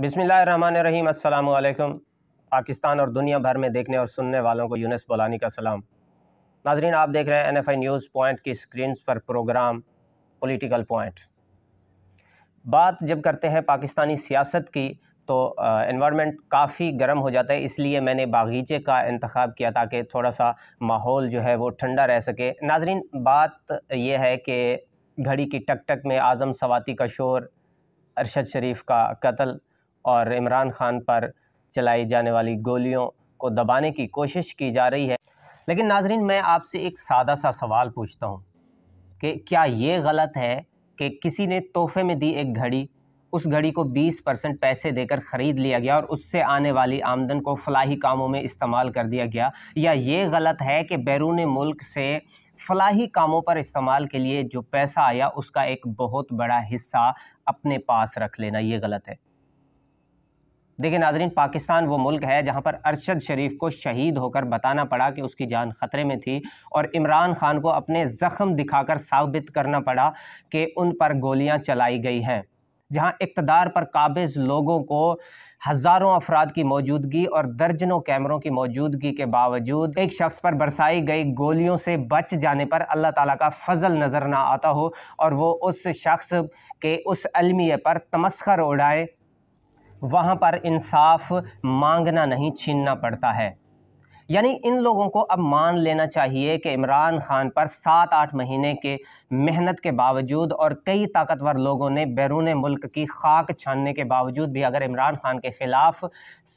बिसमीम अल्लाम पाकिस्तान और दुनिया भर में देखने और सुनने वालों को यूनस बोलानी का सलाम नाजरीन आप देख रहे हैं एन न्यूज़ पॉइंट की स्क्रीन पर प्रोग्राम पॉलिटिकल पॉइंट बात जब करते हैं पाकिस्तानी सियासत की तो इन्वामेंट काफ़ी गर्म हो जाता है इसलिए मैंने बागीचे का इंतखब किया ताकि थोड़ा सा माहौल जो है वो ठंडा रह सके नाजरीन बात यह है कि घड़ी की टक टक में आज़म सवाती का शोर अरशद शरीफ का कत्ल और इमरान खान पर चलाई जाने वाली गोलियों को दबाने की कोशिश की जा रही है लेकिन नाजरीन मैं आपसे एक सादा सा सवाल पूछता हूँ कि क्या ये गलत है कि किसी ने तोहफे में दी एक घड़ी उस घड़ी को 20 परसेंट पैसे देकर ख़रीद लिया गया और उससे आने वाली आमदन को फलाही कामों में इस्तेमाल कर दिया गया या ये गलत है कि बैरून मुल्क से फलाही कामों पर इस्तेमाल के लिए जो पैसा आया उसका एक बहुत बड़ा हिस्सा अपने पास रख लेना ये गलत है देखिए नाजरीन पाकिस्तान वो मुल्क है जहाँ पर अरशद शरीफ को शहीद होकर बताना पड़ा कि उसकी जान ख़तरे में थी और इमरान खान को अपने ज़ख़म दिखाकर साबित करना पड़ा कि उन पर गोलियाँ चलाई गई हैं जहाँ इकतदार पर काबिज लोगों को हज़ारों अफराद की मौजूदगी और दर्जनों कैमरों की मौजूदगी के बावजूद एक शख्स पर बरसाई गई गोलियों से बच जाने पर अल्लाह ताला का फजल नज़र ना आता हो और वो उस शख्स के उस अलमिये पर तमस्कर उड़ाए वहाँ पर इंसाफ मांगना नहीं छीनना पड़ता है यानी इन लोगों को अब मान लेना चाहिए कि इमरान खान पर सात आठ महीने के मेहनत के बावजूद और कई ताकतवर लोगों ने बैरून मुल्क की खाक छानने के बावजूद भी अगर इमरान खान के ख़िलाफ़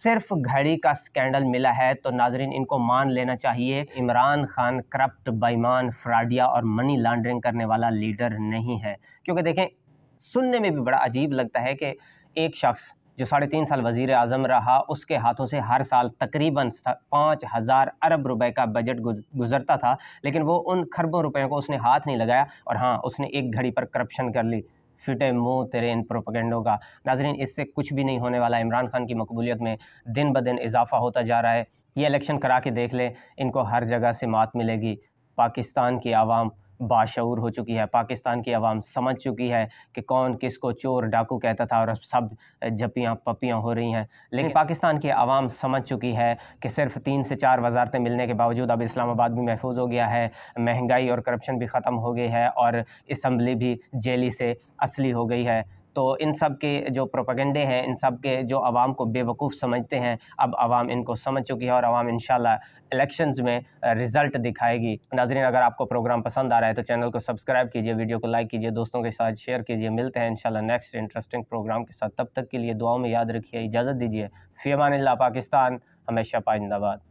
सिर्फ घड़ी का स्कैंडल मिला है तो नाजरीन इनको मान लेना चाहिए इमरान खान करप्ट बेईमान फ्राडिया और मनी लॉन्ड्रिंग करने वाला लीडर नहीं है क्योंकि देखें सुनने में भी बड़ा अजीब लगता है कि एक शख्स जो साढ़े तीन साल वजीर अजम रहा उसके हाथों से हर साल तकरीबन पाँच हज़ार अरब रुपए का बजट गुजरता था लेकिन वो उन खरबों रुपयों को उसने हाथ नहीं लगाया और हाँ उसने एक घड़ी पर करप्शन कर ली फिटे मुँह तेरे इन प्रोपगेंडों का नाजरीन इससे कुछ भी नहीं होने वाला इमरान खान की मकबूलियत में दिन ब दिन इजाफा होता जा रहा है ये इलेक्शन करा के देख लें इनको हर जगह से मात मिलेगी पाकिस्तान की आवाम बाशूर हो चुकी है पाकिस्तान की आवाम समझ चुकी है कि कौन किसको चोर डाकू कहता था और अब सब जपियाँ पपियाँ हो रही हैं लेकिन पाकिस्तान की आवाम समझ चुकी है कि सिर्फ तीन से चार वजारतें मिलने के बावजूद अब इस्लामाबाद भी महफूज हो गया है महंगाई और करप्शन भी ख़त्म हो गई है और इसम्बली भी जेली से असली हो गई है तो इन सब के जो प्रोपागेंडे हैं इन सब के जो आवाम को बेवकूफ़ समझते हैं अब आवाम इनको समझ चुकी है और आवाम इन इलेक्शंस में रिज़ल्ट दिखाएगी नाजरीन अगर आपको प्रोग्राम पसंद आ रहा है तो चैनल को सब्सक्राइब कीजिए वीडियो को लाइक कीजिए दोस्तों के साथ शेयर कीजिए मिलते हैं इनशाला नेक्स्ट इंटरेस्टिंग प्रोग्राम के साथ तब तक के लिए दुआओं में याद रखिए इजाज़त दीजिए फ़ियमान पाकिस्तान हमेशा पाइंदाबाद